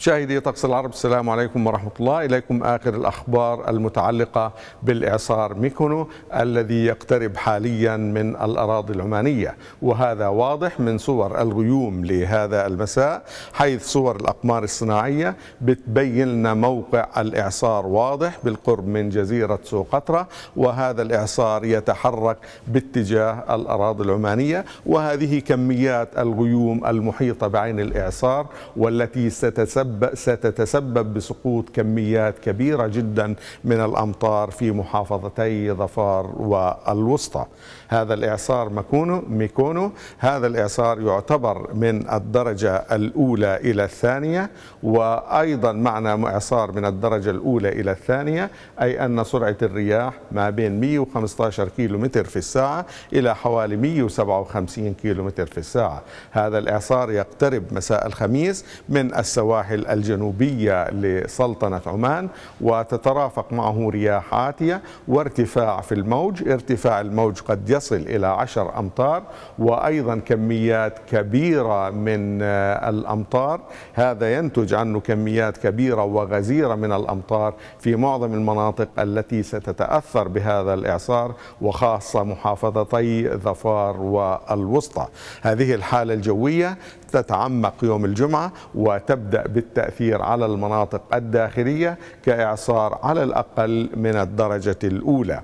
مشاهدي طقس العرب السلام عليكم ورحمة الله إليكم آخر الأخبار المتعلقة بالإعصار ميكونو الذي يقترب حاليا من الأراضي العمانية وهذا واضح من صور الغيوم لهذا المساء حيث صور الأقمار الصناعية بتبين لنا موقع الإعصار واضح بالقرب من جزيرة سوقطرة وهذا الإعصار يتحرك باتجاه الأراضي العمانية وهذه كميات الغيوم المحيطة بعين الإعصار والتي ستسبب تتسبب ستتسبب بسقوط كميات كبيرة جدا من الأمطار في محافظتي ظفار والوسطى هذا الإعصار مكونو ميكونو هذا الإعصار يعتبر من الدرجة الأولى إلى الثانية وأيضا معنى إعصار من الدرجة الأولى إلى الثانية أي أن سرعة الرياح ما بين 115 كيلومتر في الساعة إلى حوالي 157 كيلومتر في الساعة هذا الإعصار يقترب مساء الخميس من السواحل الساحل الجنوبية لسلطنة عمان وتترافق معه رياح عاتية وارتفاع في الموج ارتفاع الموج قد يصل إلى عشر أمتار وأيضا كميات كبيرة من آه، الأمطار هذا ينتج عنه كميات كبيرة وغزيرة من الأمطار في معظم المناطق التي ستتأثر بهذا الإعصار وخاصة محافظتي ظفار والوسطى هذه الحالة الجوية تتعمق يوم الجمعة وتبدأ بال للتأثير على المناطق الداخلية كإعصار على الأقل من الدرجة الأولى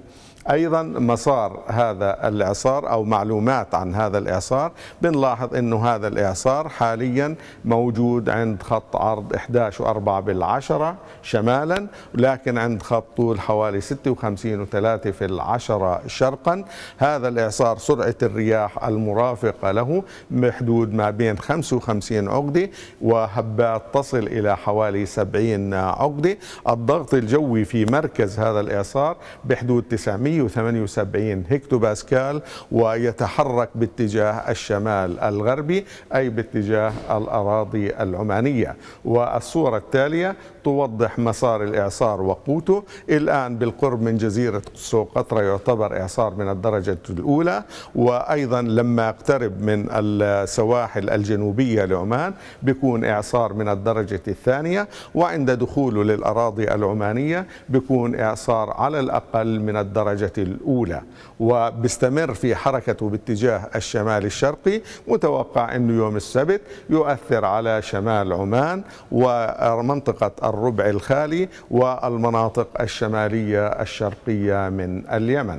أيضا مسار هذا الإعصار أو معلومات عن هذا الإعصار بنلاحظ أنه هذا الإعصار حاليا موجود عند خط عرض 11 و4 بالعشرة شمالا لكن عند خط طول حوالي 56 و3 في العشرة شرقا هذا الإعصار سرعة الرياح المرافقة له بحدود ما بين 55 عقدة وهبات تصل إلى حوالي 70 عقدة الضغط الجوي في مركز هذا الإعصار بحدود 900 178 هكتو باسكال ويتحرك باتجاه الشمال الغربي أي باتجاه الأراضي العمانية والصورة التالية توضح مسار الإعصار وقوته الآن بالقرب من جزيرة سوقطرة يعتبر إعصار من الدرجة الأولى وأيضا لما اقترب من السواحل الجنوبية لعمان بيكون إعصار من الدرجة الثانية وعند دخوله للأراضي العمانية بيكون إعصار على الأقل من الدرجة الدرجة الأولى وبيستمر في حركته باتجاه الشمال الشرقي متوقع أنه يوم السبت يؤثر على شمال عمان ومنطقة الربع الخالي والمناطق الشمالية الشرقية من اليمن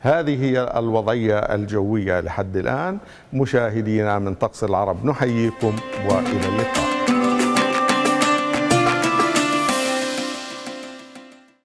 هذه هي الوضعية الجوية لحد الآن مشاهدينا من طقس العرب نحييكم وإلى اللقاء